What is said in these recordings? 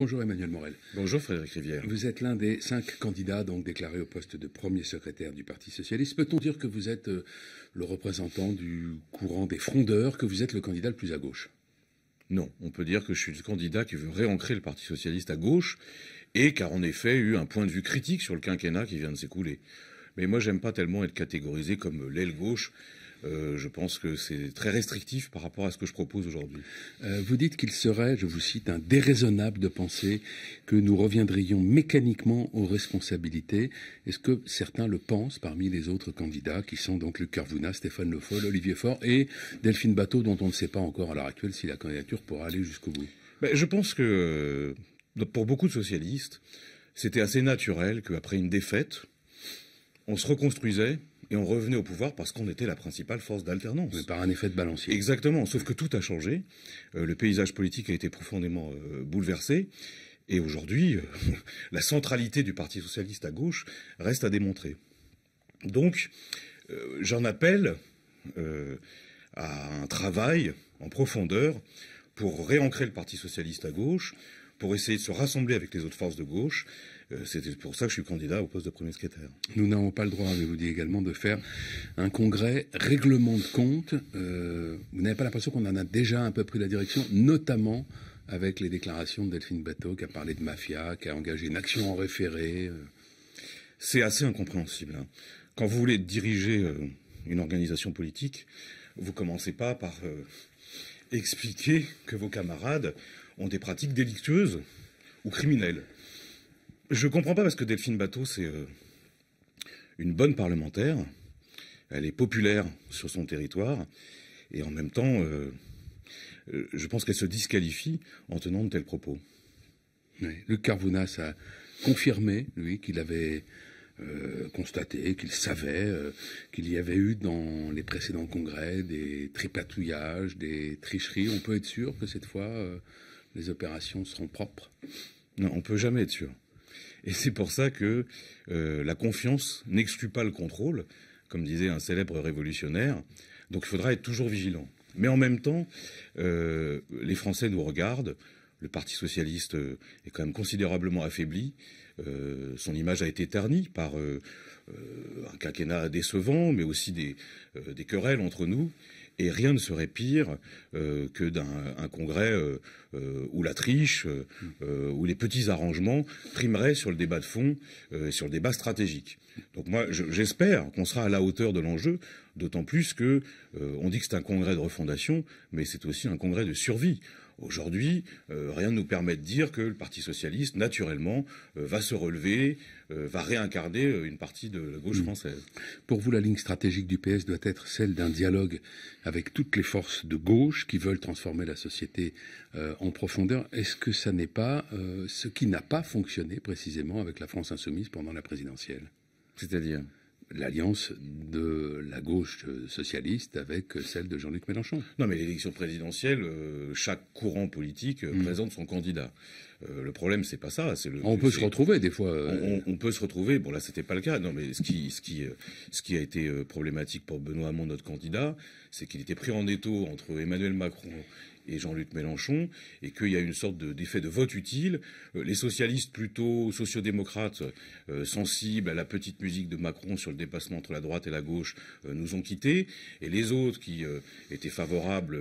Bonjour Emmanuel Morel. Bonjour Frédéric Rivière. Vous êtes l'un des cinq candidats donc déclarés au poste de premier secrétaire du Parti socialiste. Peut-on dire que vous êtes euh, le représentant du courant des frondeurs, que vous êtes le candidat le plus à gauche Non, on peut dire que je suis le candidat qui veut réancrer le Parti socialiste à gauche et qui a en effet eu un point de vue critique sur le quinquennat qui vient de s'écouler. Mais moi, j'aime pas tellement être catégorisé comme l'aile gauche. Euh, je pense que c'est très restrictif par rapport à ce que je propose aujourd'hui. Euh, vous dites qu'il serait, je vous cite, un déraisonnable de penser que nous reviendrions mécaniquement aux responsabilités. Est-ce que certains le pensent parmi les autres candidats, qui sont donc Luc Carvouna, Stéphane Le Foll, Olivier Faure et Delphine Bateau, dont on ne sait pas encore à l'heure actuelle si la candidature pourra aller jusqu'au bout ben, Je pense que euh, pour beaucoup de socialistes, c'était assez naturel qu'après une défaite, on se reconstruisait et on revenait au pouvoir parce qu'on était la principale force d'alternance. Mais par un effet de balancier. Exactement, sauf que tout a changé. Euh, le paysage politique a été profondément euh, bouleversé. Et aujourd'hui, euh, la centralité du Parti socialiste à gauche reste à démontrer. Donc, j'en appelle à un travail en profondeur pour réancrer le Parti socialiste à gauche, pour essayer de se rassembler avec les autres forces de gauche. C'est euh, C'était pour ça que je suis candidat au poste de premier secrétaire. Nous n'avons pas le droit, mais vous dit également, de faire un congrès règlement de compte. Euh, vous n'avez pas l'impression qu'on en a déjà un peu pris la direction, notamment avec les déclarations de Delphine Bateau qui a parlé de mafia, qui a engagé une action en référé euh. C'est assez incompréhensible. Hein. Quand vous voulez diriger une organisation politique, vous commencez pas par expliquer que vos camarades ont des pratiques délictueuses ou criminelles. Je ne comprends pas parce que Delphine Bateau, c'est euh, une bonne parlementaire. Elle est populaire sur son territoire. Et en même temps, euh, euh, je pense qu'elle se disqualifie en tenant de tels propos. Luc Carvounas a confirmé, lui, qu'il avait constaté, qu'il savait qu'il y avait eu dans les précédents congrès des tripatouillages, des tricheries. On peut être sûr que cette fois, les opérations seront propres. Non, on ne peut jamais être sûr. Et c'est pour ça que euh, la confiance n'exclut pas le contrôle, comme disait un célèbre révolutionnaire. Donc il faudra être toujours vigilant. Mais en même temps, euh, les Français nous regardent. Le Parti socialiste euh, est quand même considérablement affaibli. son image a été ternie par un quinquennat décevant, mais aussi des querelles entre nous. Et rien ne serait pire euh, que d'un congrès euh, euh, où la triche, où les petits arrangements primeraient sur le débat de fond, sur le débat stratégique. Donc moi, j'espère qu'on sera à la hauteur de l'enjeu, d'autant plus que on dit que c'est un congrès de refondation, mais c'est aussi un congrès de survie. Aujourd'hui, euh, rien ne nous permet de dire que le Parti socialiste, naturellement, euh, va se relever, euh, va réincarner une partie de la gauche mm. française. Pour vous, la ligne stratégique du PS doit être celle d'un dialogue avec toutes les forces de gauche qui veulent transformer la société en profondeur. Est-ce que ça n'est pas ce qui n'a pas fonctionné précisément avec la France insoumise pendant la présidentielle C'est-à-dire l'alliance de la gauche socialiste avec celle de Jean-Luc Mélenchon. Non, mais l'élection présidentielle, euh, chaque courant politique euh, mm. présente son candidat. Euh, le problème, c'est pas ça. on peut se retrouver des fois. Euh. On, peut se retrouver. Bon, là, c'était pas le cas. Non, mais ce qui, euh, a été problématique pour Benoît Hamon, notre candidat, c'est qu'il était pris en étau entre Emmanuel Macron et Jean-Luc Mélenchon, et qu'il y a une sorte d'effet de, vote utile. les socialistes plutôt sociodémocrates, démocrates sensibles à la petite musique de Macron sur le dépassement entre la droite et la gauche, nous ont quittés, et les autres qui étaient favorables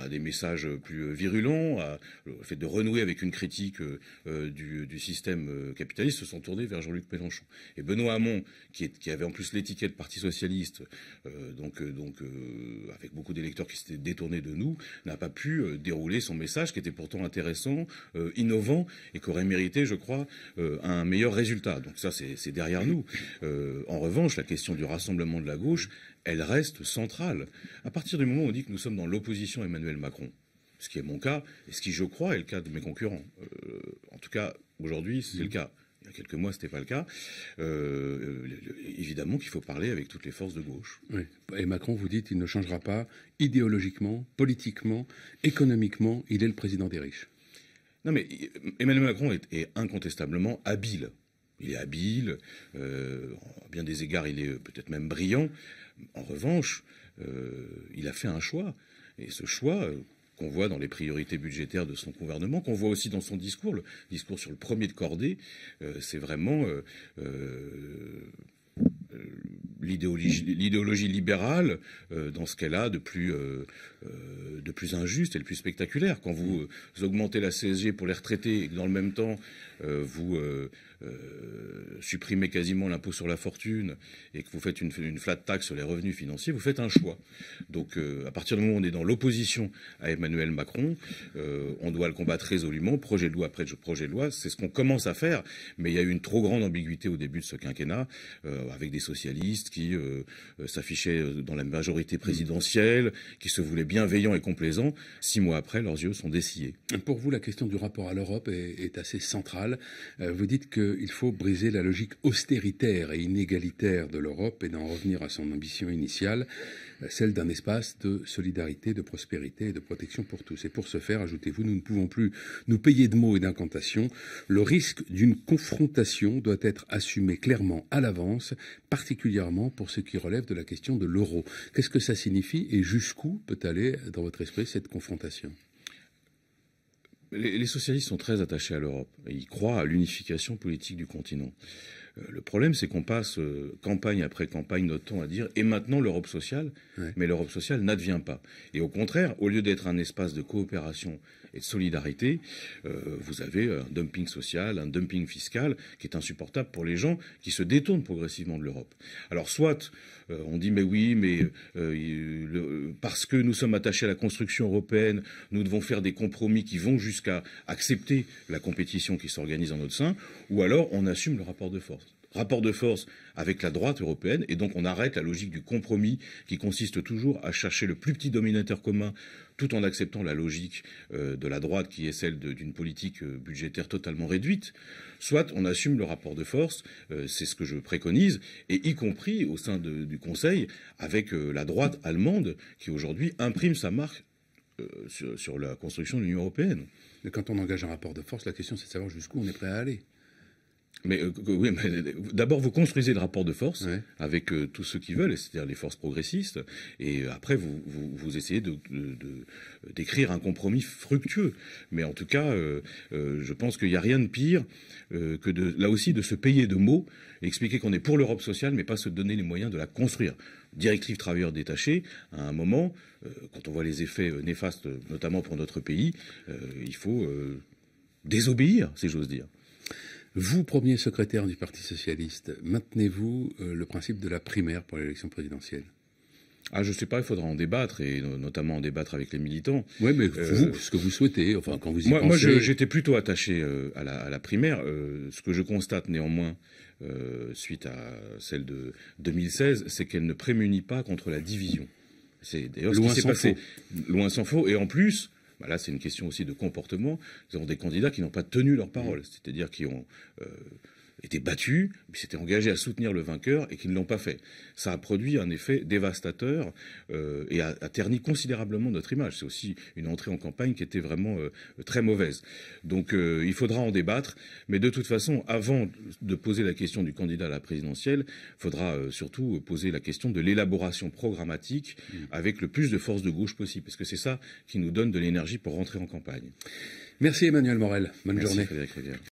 à des messages plus virulents, à, fait de renouer avec une critique que euh, euh, euh, du, système capitaliste se sont tournés vers Jean-Luc Mélenchon. Et Benoît Hamon, qui, avait en plus l'étiquette Parti socialiste, donc, avec beaucoup d'électeurs qui s'étaient détournés de nous, n'a pas pu dérouler son message qui était pourtant intéressant, innovant et qui aurait mérité, je crois, un meilleur résultat. Donc ça, c'est derrière nous. en revanche, la question du rassemblement de la gauche, elle reste centrale. À partir du moment où on dit que nous sommes dans l'opposition à Emmanuel Macron, ce qui est mon cas, et ce qui, je crois, est le cas de mes concurrents. Euh, en tout cas, aujourd'hui, c'est le mhm. cas. Il y a quelques mois, ce n'était pas le cas. Euh, euh, évidemment qu'il faut parler avec toutes les forces de gauche. Et Macron, vous dites, il ne changera pas idéologiquement, politiquement, économiquement. Il est le président des riches. Non, mais Emmanuel Macron est, incontestablement habile. Il est habile, à bien des égards, il est peut-être même brillant. En revanche, il a fait un choix. Et ce choix, qu'on voit dans les priorités budgétaires de son gouvernement, qu'on voit aussi dans son discours, le discours sur le premier de cordée, euh, c'est vraiment euh, euh, l'idéologie libérale euh, dans ce qu'elle a de plus, euh, euh, de plus injuste et le plus spectaculaire. Quand vous augmentez la CSG pour les retraités et que dans le même temps vous supprimez quasiment l'impôt sur la fortune et que vous faites une, une, flat tax sur les revenus financiers, vous faites un choix. Donc à partir du moment où on est dans l'opposition à Emmanuel Macron, on doit le combattre résolument, projet de loi après projet de loi. C'est ce qu'on commence à faire, mais il y a eu une trop grande ambiguïté au début de ce quinquennat, avec des socialistes qui euh, euh, s'affichaient euh, dans la majorité présidentielle, qui se voulaient bienveillants et complaisants, six mois après, leurs yeux sont dessillés. Pour vous, la question du rapport à l'Europe est, est, assez centrale. vous dites qu'il faut briser la logique austéritaire et inégalitaire de l'Europe et d'en revenir à son ambition initiale, celle d'un espace de solidarité, de prospérité et de protection pour tous. Et pour ce faire, ajoutez-vous, nous ne pouvons plus nous payer de mots et d'incantations. Le risque d'une confrontation doit être assumé clairement à l'avance, particulièrement pour ce qui relève de la question de l'euro. Qu'est-ce que ça signifie et jusqu'où peut aller, dans votre esprit, cette confrontation les, socialistes sont très attachés à l'Europe. Ils croient à l'unification politique du continent. Euh, le problème, c'est qu'on passe euh, campagne après campagne notre temps à dire et maintenant l'Europe sociale, mais l'Europe sociale n'advient pas. Et au contraire, au lieu d'être un espace de coopération et de solidarité, euh, vous avez un dumping social, un dumping fiscal qui est insupportable pour les gens qui se détournent progressivement de l'Europe. Alors soit on dit mais oui, mais parce que nous sommes attachés à la construction européenne, nous devons faire des compromis qui vont jusqu'à accepter la compétition qui s'organise en notre sein, ou alors on assume le rapport de force rapport de force avec la droite européenne, et donc on arrête la logique du compromis qui consiste toujours à chercher le plus petit dominateur commun tout en acceptant la logique euh, de la droite qui est celle d'une politique euh, budgétaire totalement réduite, soit on assume le rapport de force, euh, c'est ce que je préconise, et y compris au sein du Conseil avec la droite allemande qui aujourd'hui imprime sa marque sur, sur la construction de l'Union européenne. Mais quand on engage un rapport de force, la question c'est de savoir jusqu'où on est prêt à aller. Mais euh, oui, euh, d'abord vous construisez le rapport de force avec euh, tous ceux qui veulent, c'est-à-dire les forces progressistes, et après vous, vous, essayez de, d'écrire un compromis fructueux. Mais en tout cas, je pense qu'il n'y a rien de pire que là aussi de se payer de mots expliquer qu'on est pour l'Europe sociale, mais pas se donner les moyens de la construire directive travailleurs détachés, à un moment, quand on voit les effets néfastes, notamment pour notre pays, il faut désobéir, si j'ose dire. Vous, premier secrétaire du Parti socialiste, maintenez-vous euh, le principe de la primaire pour l'élection présidentielle ah, je sais pas, il faudra en débattre, et notamment en débattre avec les militants. Oui, mais vous, euh, ce que vous souhaitez, enfin, quand vous y moi, Moi, j'étais plutôt attaché euh, à, la, primaire. ce que je constate néanmoins, suite à celle de 2016, c'est qu'elle ne prémunit pas contre la division. C'est d'ailleurs ce qui s'est passé. Loin s'en faut. Et en plus, bah, là, c'est une question aussi de comportement. Nous avons des candidats qui n'ont pas tenu leur parole, mm. c'est-à-dire qui ont euh, étaient battus, mais s'étaient engagés à soutenir le vainqueur et qui ne l'ont pas fait. Ça a produit un effet dévastateur euh, et a, terni considérablement notre image. C'est aussi une entrée en campagne qui était vraiment euh, très mauvaise. Donc euh, il faudra en débattre, mais de toute façon, avant de poser la question du candidat à la présidentielle, il faudra surtout poser la question de l'élaboration programmatique mmh. avec le plus de force de gauche possible, parce que c'est ça qui nous donne de l'énergie pour rentrer en campagne. Merci Emmanuel Morel. Bonne journée.